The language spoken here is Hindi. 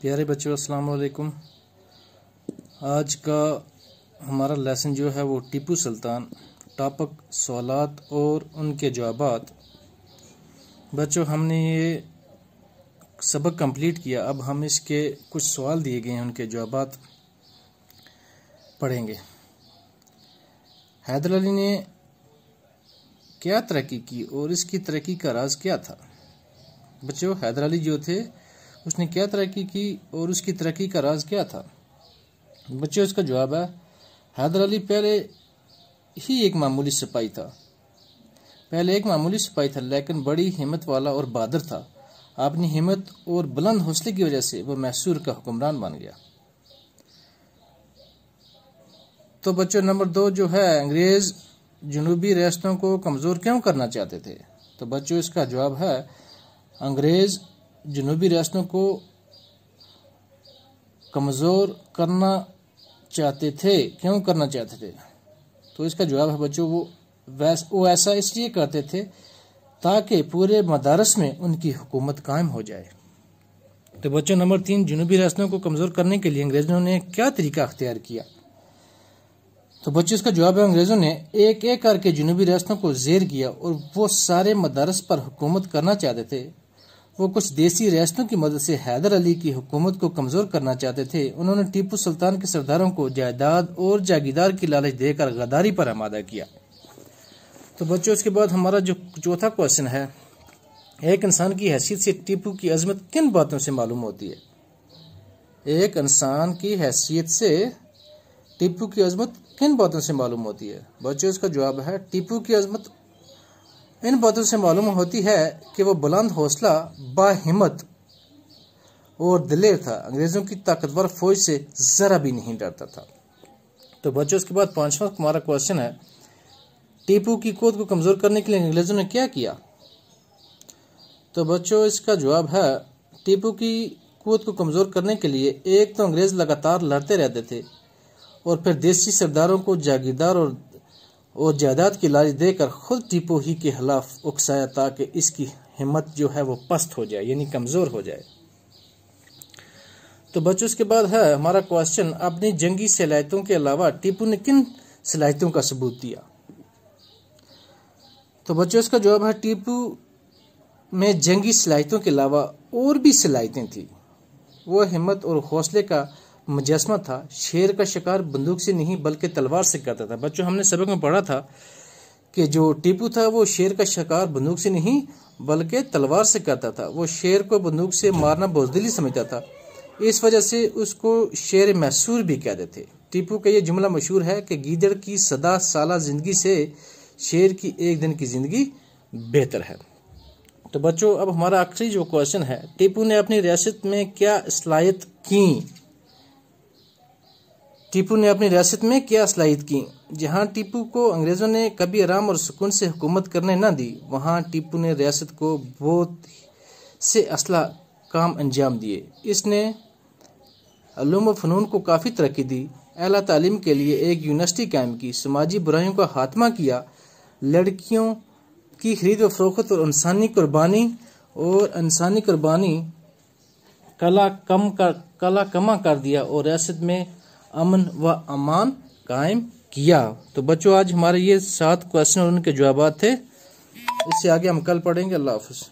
प्यारे बच्चों अस्सलाम वालेकुम आज का हमारा लेसन जो है वो टीपू सुल्तान टापक सवालत और उनके जवाब बच्चों हमने ये सबक कंप्लीट किया अब हम इसके कुछ सवाल दिए गए हैं उनके जवाब पढ़ेंगे हैदर अली ने क्या तरक्की की और इसकी तरक्की का राज क्या था बच्चों हैदर अली जो थे उसने क्या तरक्की की और उसकी तरक्की का राज क्या था बच्चे उसका जवाब है हैदर अली पहले ही एक मामूली सिपाही था पहले एक मामूली सिपाही था लेकिन बड़ी हिम्मत वाला और बहादुर था अपनी हिम्मत और बुलंद हौसले की वजह से वह मैसूर का हुक्मरान बन गया तो बच्चों नंबर दो जो है अंग्रेज जनूबी रियासतों को कमज़ोर क्यों करना चाहते थे तो बच्चों इसका जवाब है अंग्रेज जनूबी रियासतों को कमज़ोर करना चाहते थे क्यों करना चाहते थे तो इसका जवाब है बच्चों वो वैस वो ऐसा इसलिए करते थे ताकि पूरे मदारस में उनकी हुकूमत कायम हो जाए तो बच्चों नंबर तीन जनूबी रास्तों को कमज़ोर करने के लिए अंग्रेज़ों ने क्या तरीका अख्तियार किया तो बच्चों इसका जवाब है अंग्रेज़ों ने एक एक करके जनूबी रियासतों को जेर किया और वो सारे मदारस पर हुकूमत करना चाहते थे वो कुछ देसी रियासतों की मदद से हैदर अली की हुकूमत को कमजोर करना चाहते थे उन्होंने टीपू सुल्तान के सरदारों को जायदाद और जागीदार की लालच देकर गदारी पर आमादा किया तो बच्चों इसके बाद हमारा जो चौथा क्वेश्चन है एक इंसान की हैसियत से टीपू की अजमत किन बातों से मालूम होती है एक इंसान की हैसियत से टीपू की अजमत किन बातों से मालूम होती है बच्चों इसका जवाब है टीपू की अजमत इन बातों से मालूम होती है कि वह बुलंद हौसला बाहिमत और दिलेर था अंग्रेजों की ताकतवर फौज से जरा भी नहीं डरता था तो बच्चों उसके बाद पांचवा हमारा क्वेश्चन है टीपू की कोद को कमजोर करने के लिए अंग्रेजों ने क्या किया तो बच्चों इसका जवाब है टीपू की कूद को कमज़ोर करने के लिए एक तो अंग्रेज लगातार लड़ते रहते थे और फिर देसी सरदारों को जागीरदार और और जायदाद की लाज देकर खुद टीपो ही के खिलाफ उकसाया ताकि इसकी हिम्मत जो है वो पस्त हो जाए यानी कमज़ोर हो जाए तो बच्चों के बाद है हमारा क्वेश्चन अपनी जंगी सिलायतों के अलावा टीपू ने किन सिलायतों का सबूत दिया तो बच्चों इसका जवाब है टीपू में जंगी सिलायतों के अलावा और भी सिलायतें थी वो हिम्मत और हौसले का मुजस्मा था शेर का शिकार बंदूक से नहीं बल्कि तलवार से करता था बच्चों हमने सबक में पढ़ा था कि जो टीपू था वो शेर का शिकार बंदूक से नहीं बल्कि तलवार से करता था वो शेर को बंदूक से मारना बजदिली समझता था इस वजह से उसको शेर मैसूर भी कहते थे टीपू का ये जुमला मशहूर है कि गीदड़ की सदा साला जिंदगी से शेर की एक दिन की जिंदगी बेहतर है तो बच्चों अब हमारा आखिरी जो क्वेश्चन है टीपू ने अपनी रियासत में क्या असलाहियत की टीपू ने अपनी रियासत में क्या सलाहित की जहां टीपू को अंग्रेज़ों ने कभी आराम और सुकून से हुकूमत करने न दी वहां टीपू ने रियासत को बहुत से असला काम अंजाम दिए इसने अलूम फ़नून को काफ़ी तरक्की दी अला तालीम के लिए एक यूनिवर्सिटी कायम की समाजी बुराइयों का खात्मा किया लड़कियों की खरीद व फरोख्त और इंसानी कुर्बानी और इंसानी कुर्बानी कला कम कर कला कमा कर दिया और रियासत में अमन व अमान कायम किया तो बच्चों आज हमारे ये सात क्वेश्चन और उनके जवाब थे इससे आगे हम कल पढ़ेंगे अल्लाह हाफिज़